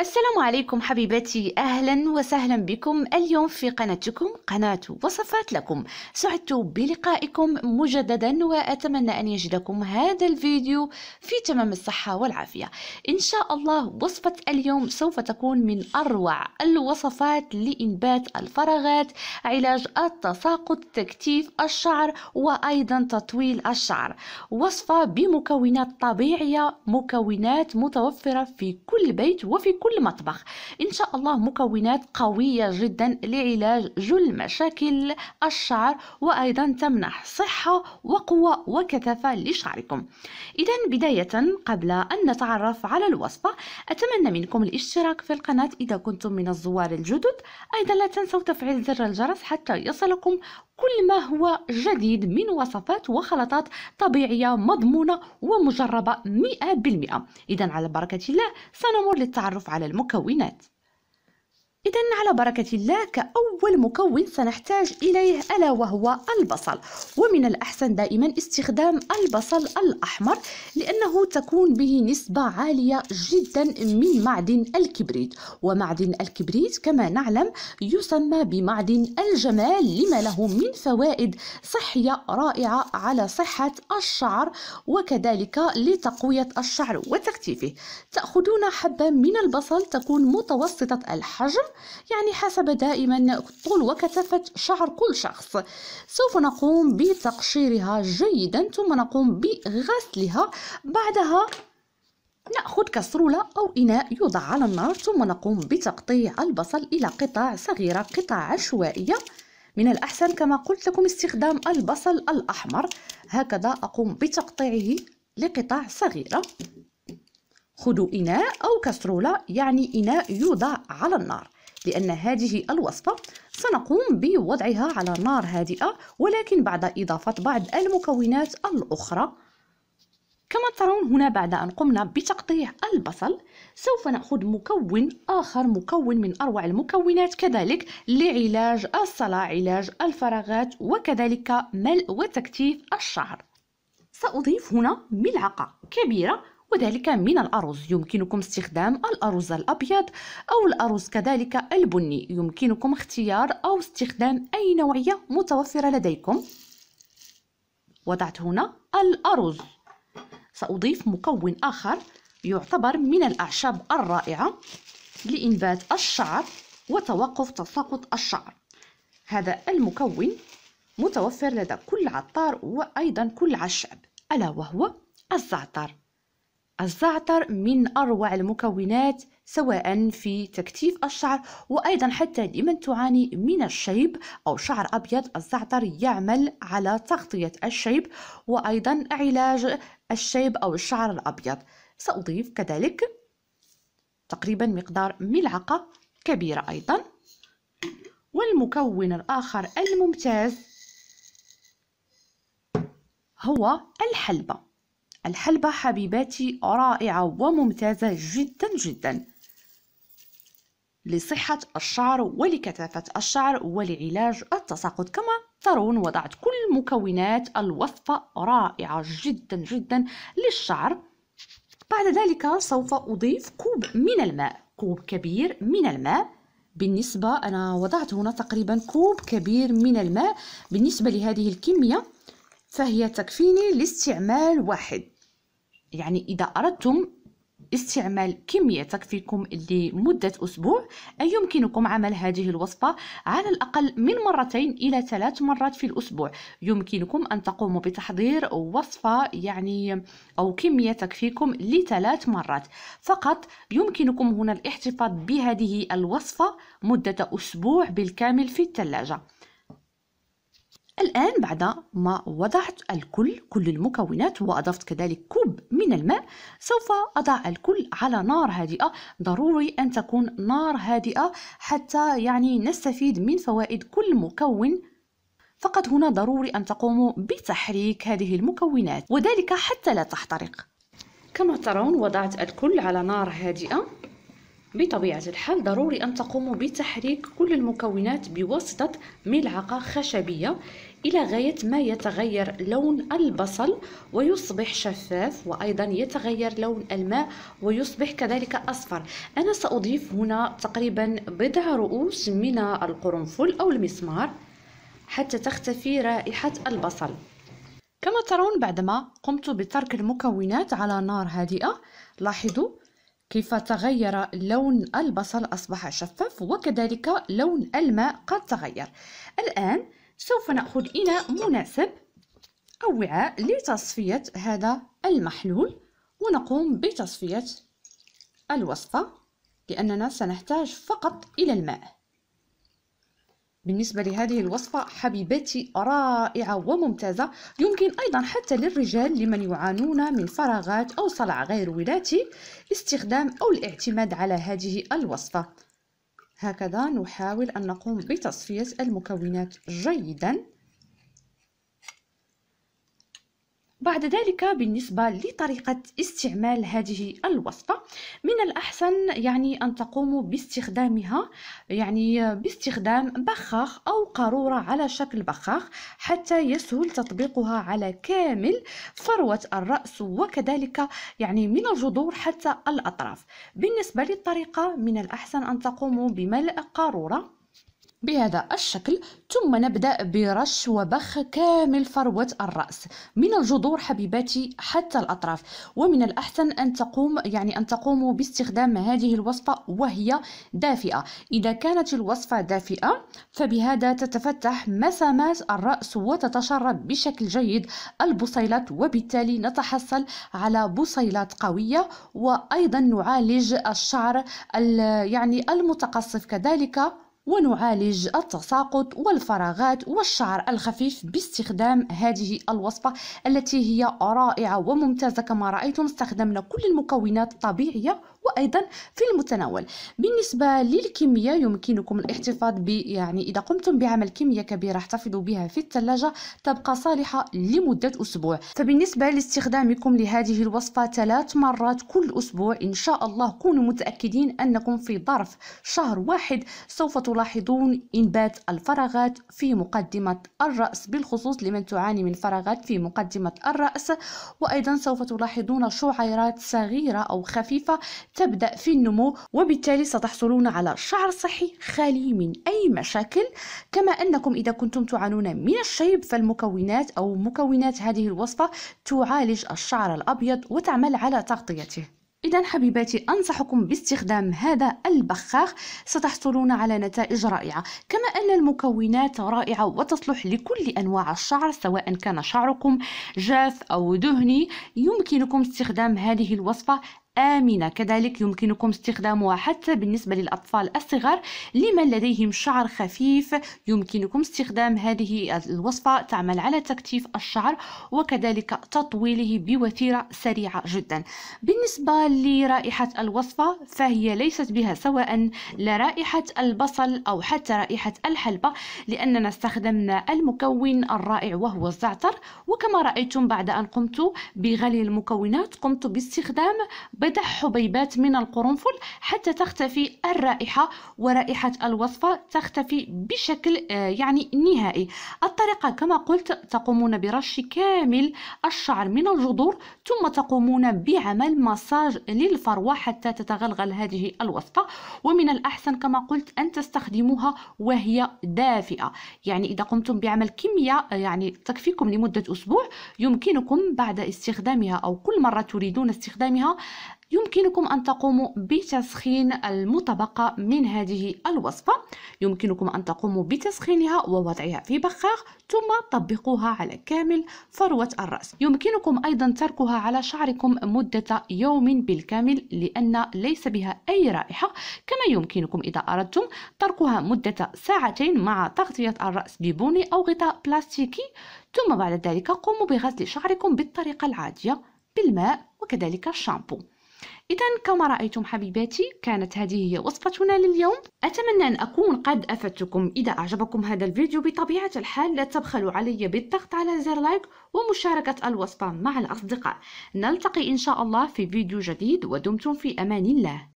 السلام عليكم حبيباتي أهلا وسهلا بكم اليوم في قناتكم قناة وصفات لكم سعدت بلقائكم مجددا وأتمنى أن يجدكم هذا الفيديو في تمام الصحة والعافية إن شاء الله وصفة اليوم سوف تكون من أروع الوصفات لإنبات الفراغات علاج التساقط تكتيف الشعر وأيضا تطويل الشعر وصفة بمكونات طبيعية مكونات متوفرة في كل بيت وفي كل كل مطبخ إن شاء الله مكونات قوية جدا لعلاج جل مشاكل الشعر وأيضا تمنح صحة وقوة وكثافة لشعركم إذا بداية قبل أن نتعرف على الوصفة أتمنى منكم الاشتراك في القناة إذا كنتم من الزوار الجدد أيضا لا تنسوا تفعيل زر الجرس حتى يصلكم كل ما هو جديد من وصفات وخلطات طبيعية مضمونة ومجربة 100% إذا على بركة الله سنمر للتعرف على المكونات إذا على بركة الله كأول مكون سنحتاج إليه ألا وهو البصل ومن الأحسن دائما استخدام البصل الأحمر لأنه تكون به نسبة عالية جدا من معدن الكبريت ومعدن الكبريت كما نعلم يسمى بمعدن الجمال لما له من فوائد صحية رائعة على صحة الشعر وكذلك لتقوية الشعر وتكتيفه تأخذون حبة من البصل تكون متوسطة الحجم يعني حسب دائما طول وكثافة شعر كل شخص سوف نقوم بتقشيرها جيدا ثم نقوم بغسلها بعدها نأخذ كسرولة أو إناء يوضع على النار ثم نقوم بتقطيع البصل إلى قطع صغيرة قطع عشوائية من الأحسن كما قلت لكم استخدام البصل الأحمر هكذا أقوم بتقطيعه لقطع صغيرة خذوا إناء أو كسرولة يعني إناء يوضع على النار لأن هذه الوصفة سنقوم بوضعها على نار هادئة ولكن بعد إضافة بعض المكونات الأخرى كما ترون هنا بعد أن قمنا بتقطيع البصل سوف نأخذ مكون آخر مكون من أروع المكونات كذلك لعلاج الصلاة علاج الفراغات وكذلك ملء وتكتيف الشعر سأضيف هنا ملعقة كبيرة وذلك من الأرز يمكنكم استخدام الأرز الأبيض أو الأرز كذلك البني يمكنكم اختيار أو استخدام أي نوعية متوفرة لديكم وضعت هنا الأرز سأضيف مكون آخر يعتبر من الأعشاب الرائعة لإنبات الشعر وتوقف تساقط الشعر هذا المكون متوفر لدى كل عطار وأيضا كل عشاب ألا وهو الزعتر الزعتر من أروع المكونات سواء في تكتيف الشعر وأيضا حتى لمن تعاني من الشيب أو شعر أبيض الزعتر يعمل على تغطية الشيب وأيضا علاج الشيب أو الشعر الأبيض سأضيف كذلك تقريبا مقدار ملعقة كبيرة أيضا والمكون الآخر الممتاز هو الحلبة الحلبة حبيباتي رائعة وممتازة جدا جدا لصحة الشعر ولكثافة الشعر ولعلاج التساقط كما ترون وضعت كل مكونات الوصفة رائعة جدا جدا للشعر بعد ذلك سوف أضيف كوب من الماء كوب كبير من الماء بالنسبة أنا وضعت هنا تقريبا كوب كبير من الماء بالنسبة لهذه الكمية فهي تكفيني لاستعمال واحد يعني إذا أردتم استعمال كمية تكفيكم لمدة أسبوع أي يمكنكم عمل هذه الوصفة على الأقل من مرتين إلى ثلاث مرات في الأسبوع يمكنكم أن تقوموا بتحضير وصفة يعني أو كمية تكفيكم لثلاث مرات فقط يمكنكم هنا الاحتفاظ بهذه الوصفة مدة أسبوع بالكامل في الثلاجة الآن بعد ما وضعت الكل كل المكونات وأضفت كذلك كوب من الماء سوف أضع الكل على نار هادئة ضروري أن تكون نار هادئة حتى يعني نستفيد من فوائد كل مكون فقط هنا ضروري أن تقوموا بتحريك هذه المكونات وذلك حتى لا تحترق كما ترون وضعت الكل على نار هادئة بطبيعة الحال ضروري أن تقوموا بتحريك كل المكونات بواسطة ملعقة خشبية إلى غاية ما يتغير لون البصل ويصبح شفاف وأيضا يتغير لون الماء ويصبح كذلك أصفر أنا سأضيف هنا تقريبا بضع رؤوس من القرنفل أو المسمار حتى تختفي رائحة البصل كما ترون بعدما قمت بترك المكونات على نار هادئة لاحظوا كيف تغير لون البصل أصبح شفاف وكذلك لون الماء قد تغير الآن سوف نأخذ إناء مناسب أو وعاء لتصفية هذا المحلول ونقوم بتصفية الوصفة لأننا سنحتاج فقط إلى الماء بالنسبة لهذه الوصفة حبيبتي رائعة وممتازة يمكن أيضا حتى للرجال لمن يعانون من فراغات أو صلع غير ولاتي استخدام أو الاعتماد على هذه الوصفة هكذا نحاول أن نقوم بتصفية المكونات جيداً بعد ذلك بالنسبة لطريقة استعمال هذه الوصفة من الأحسن يعني أن تقوموا باستخدامها يعني باستخدام بخاخ أو قارورة على شكل بخاخ حتى يسهل تطبيقها على كامل فروة الرأس وكذلك يعني من الجذور حتى الأطراف بالنسبة للطريقة من الأحسن أن تقوموا بملء قارورة بهذا الشكل ثم نبدأ برش وبخ كامل فروة الرأس من الجذور حبيباتي حتى الأطراف ومن الأحسن أن تقوم يعني أن تقوموا باستخدام هذه الوصفة وهي دافئة إذا كانت الوصفة دافئة فبهذا تتفتح مسامات الرأس وتتشرب بشكل جيد البصيلات وبالتالي نتحصل على بصيلات قوية وأيضا نعالج الشعر يعني المتقصف كذلك ونعالج التساقط والفراغات والشعر الخفيف باستخدام هذه الوصفة التي هي رائعة وممتازة كما رأيتم استخدمنا كل المكونات الطبيعية وأيضا في المتناول بالنسبة للكمية يمكنكم الاحتفاظ ب يعني إذا قمتم بعمل كمية كبيرة احتفظوا بها في الثلاجة تبقى صالحة لمدة أسبوع فبالنسبة لاستخدامكم لهذه الوصفة ثلاث مرات كل أسبوع إن شاء الله كونوا متأكدين أنكم في ظرف شهر واحد سوف تلاحظون إنبات الفراغات في مقدمة الرأس بالخصوص لمن تعاني من فراغات في مقدمة الرأس وأيضا سوف تلاحظون شعيرات صغيرة أو خفيفة تبدأ في النمو وبالتالي ستحصلون على شعر صحي خالي من أي مشاكل كما أنكم إذا كنتم تعانون من الشيب فالمكونات أو مكونات هذه الوصفة تعالج الشعر الأبيض وتعمل على تغطيته إذا حبيباتي أنصحكم باستخدام هذا البخاخ ستحصلون على نتائج رائعة كما أن المكونات رائعة وتصلح لكل أنواع الشعر سواء كان شعركم جاف أو دهني يمكنكم استخدام هذه الوصفة آمنة كذلك يمكنكم استخدامها حتى بالنسبة للأطفال الصغار لمن لديهم شعر خفيف يمكنكم استخدام هذه الوصفة تعمل على تكثيف الشعر وكذلك تطويله بوتيرة سريعة جدا بالنسبة لرائحة الوصفة فهي ليست بها سواء لرائحة البصل أو حتى رائحة الحلبة لأننا استخدمنا المكون الرائع وهو الزعتر وكما رأيتم بعد أن قمت بغلي المكونات قمت باستخدام بضع حبيبات من القرنفل حتى تختفي الرائحة ورائحة الوصفة تختفي بشكل آه، يعني نهائي الطريقة كما قلت تقومون برش كامل الشعر من الجذور ثم تقومون بعمل مساج للفروة حتى تتغلغل هذه الوصفة ومن الأحسن كما قلت أن تستخدموها وهي دافئة يعني إذا قمتم بعمل كمية آه، يعني تكفيكم لمدة أسبوع يمكنكم بعد استخدامها أو كل مرة تريدون استخدامها يمكنكم أن تقوموا بتسخين المطبقة من هذه الوصفة يمكنكم أن تقوموا بتسخينها ووضعها في بخاخ ثم طبقوها على كامل فروة الرأس يمكنكم أيضا تركها على شعركم مدة يوم بالكامل لأن ليس بها أي رائحة كما يمكنكم إذا أردتم تركها مدة ساعتين مع تغطية الرأس ببوني أو غطاء بلاستيكي ثم بعد ذلك قوموا بغسل شعركم بالطريقة العادية بالماء وكذلك الشامبو إذا كما رأيتم حبيباتي كانت هذه هي وصفتنا لليوم أتمنى أن أكون قد أفدتكم إذا أعجبكم هذا الفيديو بطبيعة الحال لا تبخلوا علي بالضغط على زر لايك ومشاركة الوصفة مع الأصدقاء نلتقي إن شاء الله في فيديو جديد ودمتم في أمان الله